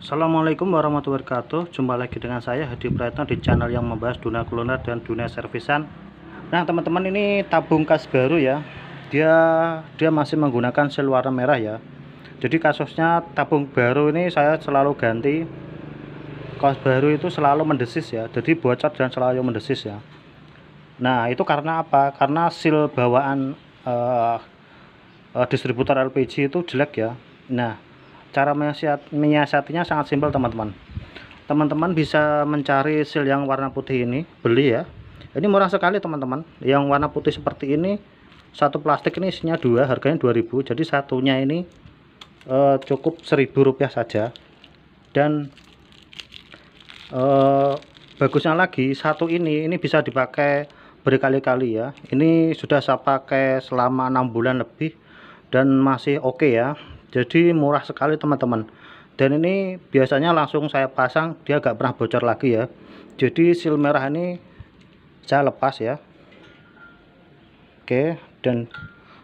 Assalamualaikum warahmatullahi wabarakatuh Jumpa lagi dengan saya Hadi Pratno di channel yang membahas dunia kuliner dan dunia servisan Nah teman-teman ini tabung kas baru ya Dia dia masih menggunakan sel warna merah ya Jadi kasusnya tabung baru ini saya selalu ganti Kas baru itu selalu mendesis ya Jadi bocor dan selalu mendesis ya Nah itu karena apa? Karena sil bawaan uh, uh, distributor LPG itu jelek ya Nah cara menyiasatinya sangat simpel teman-teman teman-teman bisa mencari seal yang warna putih ini beli ya ini murah sekali teman-teman yang warna putih seperti ini satu plastik ini isinya dua harganya 2000 jadi satunya ini eh, cukup seribu rupiah saja dan eh, bagusnya lagi satu ini ini bisa dipakai berkali-kali ya ini sudah saya pakai selama enam bulan lebih dan masih oke okay ya jadi murah sekali teman-teman dan ini biasanya langsung saya pasang dia agak pernah bocor lagi ya jadi sil merah ini saya lepas ya oke dan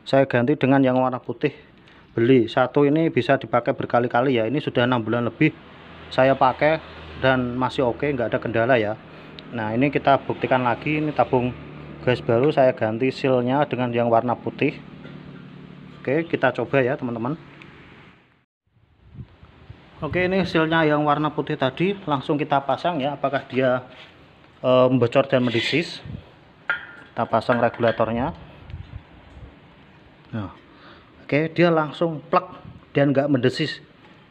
saya ganti dengan yang warna putih beli satu ini bisa dipakai berkali-kali ya ini sudah enam bulan lebih saya pakai dan masih oke nggak ada kendala ya nah ini kita buktikan lagi ini tabung gas baru saya ganti silnya dengan yang warna putih oke kita coba ya teman-teman Oke ini hasilnya yang warna putih tadi langsung kita pasang ya apakah dia e, membocor dan mendisis kita pasang regulatornya nah, oke dia langsung plak dan nggak mendesis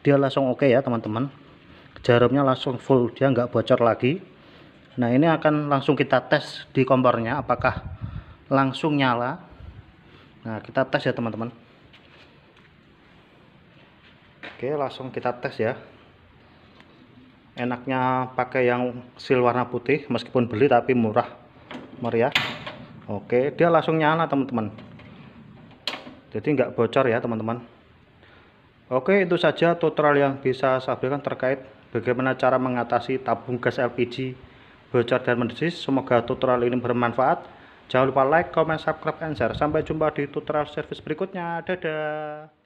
dia langsung oke ya teman-teman jarumnya langsung full dia nggak bocor lagi nah ini akan langsung kita tes di kompornya apakah langsung nyala nah kita tes ya teman-teman Oke, langsung kita tes ya. Enaknya pakai yang seal warna putih, meskipun beli tapi murah, meriah. Oke, dia langsung nyala teman-teman. Jadi nggak bocor ya teman-teman. Oke, itu saja tutorial yang bisa saya berikan terkait bagaimana cara mengatasi tabung gas LPG bocor dan mendesis. Semoga tutorial ini bermanfaat. Jangan lupa like, comment, subscribe, and share. Sampai jumpa di tutorial service berikutnya. Dadah!